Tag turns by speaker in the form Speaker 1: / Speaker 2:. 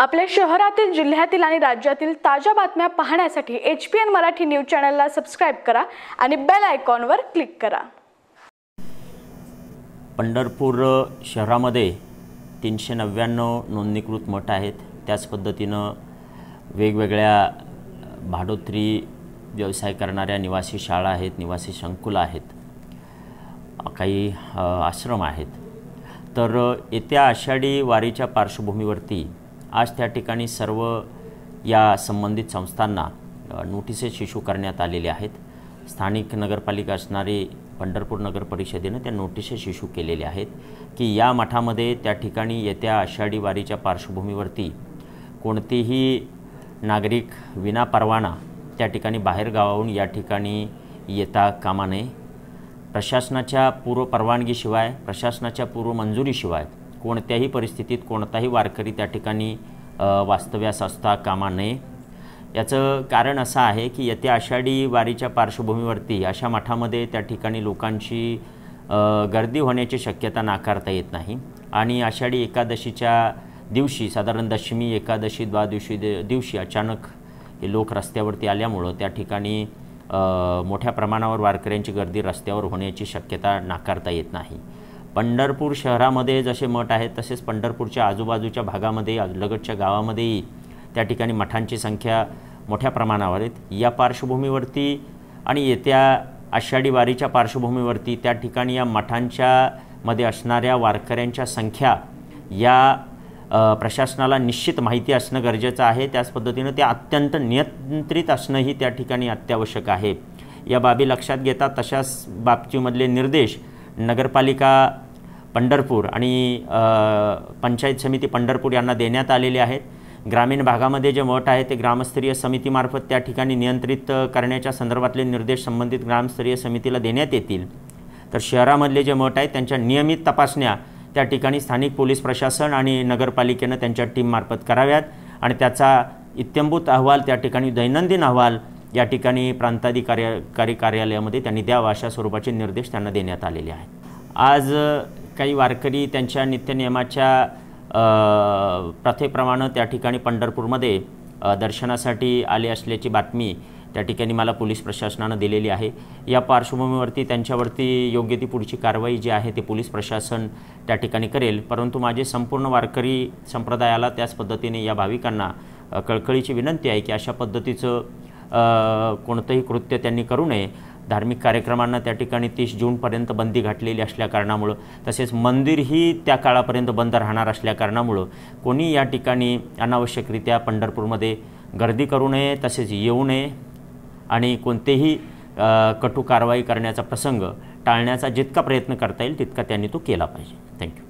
Speaker 1: आपल्या शहरातील जिल्ह्यातील आणि राज्यातील ताज्या बातम्या पाहण्यासाठी H P N Marathi news चॅनलला सबस्क्राईब करा आणि बेल आयकॉनवर क्लिक करा पंढरपूर शहरामध्ये तीनशे नव्याण्णव नोंदणीकृत मठ आहेत त्याच पद्धतीनं वेगवेगळ्या भाडोत्री व्यवसाय करणाऱ्या निवासी शाळा आहेत निवासी संकुल आहेत काही आश्रम आहेत तर येत्या आषाढी वारीच्या पार्श्वभूमीवरती आज त्या ठिकाणी सर्व या संबंधित संस्थांना नोटिसेस इश्यू करण्यात आलेले आहेत स्थानिक नगरपालिका असणारी पंढरपूर नगर परिषदेनं त्या नोटिसेस इशू केलेले आहेत की या मठामध्ये त्या ठिकाणी येत्या आषाढी वारीच्या पार्श्वभूमीवरती कोणतेही नागरिक विना परवाना त्या ठिकाणी बाहेर गावाहून या ठिकाणी येता कामा नये प्रशासनाच्या पूर्व परवानगीशिवाय प्रशासनाच्या पूर्वमंजुरीशिवाय कोणत्याही परिस्थितीत कोणताही वारकरी त्या ठिकाणी वास्तव्यास असता कामा नये याचं कारण असं आहे की येत्या आषाढी वारीच्या पार्श्वभूमीवरती अशा मठामध्ये त्या ठिकाणी लोकांची गर्दी होण्याची शक्यता नाकारता येत नाही आणि आषाढी एकादशीच्या दिवशी साधारण दशमी एकादशी द्वादिवशी दिवशी अचानक हे लोक रस्त्यावरती आल्यामुळं त्या ठिकाणी मोठ्या प्रमाणावर वारकऱ्यांची गर्दी रस्त्यावर होण्याची शक्यता नाकारता येत नाही पंढरपूर शहरामध्ये जसे मठ आहेत तसेच पंढरपूरच्या आजूबाजूच्या भागामध्ये लगतच्या गावामध्येही त्या ठिकाणी मठांची संख्या मोठ्या प्रमाणावर आहेत या पार्श्वभूमीवरती आणि येत्या आषाढी वारीच्या पार्श्वभूमीवरती त्या ठिकाणी या मठांच्या मध्ये असणाऱ्या वारकऱ्यांच्या संख्या या प्रशासनाला निश्चित माहिती असणं गरजेचं आहे त्याच पद्धतीनं ते अत्यंत नियंत्रित असणंही त्या ठिकाणी अत्यावश्यक आहे या बाबी लक्षात घेता तशाच बाबतीमधले निर्देश नगरपालिका पंढरपूर आणि पंचायत समिती पंढरपूर यांना देण्यात आलेले आहेत ग्रामीण भागामध्ये जे मठ आहे ते ग्रामस्तरीय समितीमार्फत त्या ठिकाणी नियंत्रित करण्याच्या संदर्भातले निर्देश संबंधित ग्रामस्तरीय समितीला देण्यात येतील तर शहरामधले जे मठ आहेत त्यांच्या नियमित तपासण्या त्या ठिकाणी स्थानिक पोलीस प्रशासन आणि नगरपालिकेनं त्यांच्या टीममार्फत कराव्यात आणि त्याचा इत्यंभूत अहवाल त्या ठिकाणी दैनंदिन अहवाल या ठिकाणी प्रांताधिकारी कार्यालयामध्ये त्यांनी द्यावा अशा स्वरूपाचे निर्देश त्यांना देण्यात आलेले आहेत आज काही वारकरी त्यांच्या नित्यनियमाच्या प्रथेप्रमाणे त्या ठिकाणी पंढरपूरमध्ये दर्शनासाठी आले असल्याची बातमी त्या ठिकाणी मला पोलीस प्रशासनानं दिलेली आहे या पार्श्वभूमीवरती त्यांच्यावरती योग्य ती पुढची कारवाई जी आहे ते पोलीस प्रशासन त्या ठिकाणी करेल परंतु माझे संपूर्ण वारकरी संप्रदायाला त्याच पद्धतीने या भाविकांना कळकळीची विनंती आहे की अशा पद्धतीचं कोणतंही कृत्य त्यांनी करू नये धार्मिक कार्यक्रमांना त्या ठिकाणी तीस जूनपर्यंत बंदी घातलेली असल्याकारणामुळं तसेच मंदिरही त्या काळापर्यंत बंद राहणार असल्याकारणामुळं कोणी या ठिकाणी अनावश्यकरित्या पंढरपूरमध्ये गर्दी करू नये तसेच येऊ नये आणि कोणतेही कटू कारवाई करण्याचा प्रसंग टाळण्याचा जितका प्रयत्न करता येईल तितका त्यांनी तो केला पाहिजे थँक्यू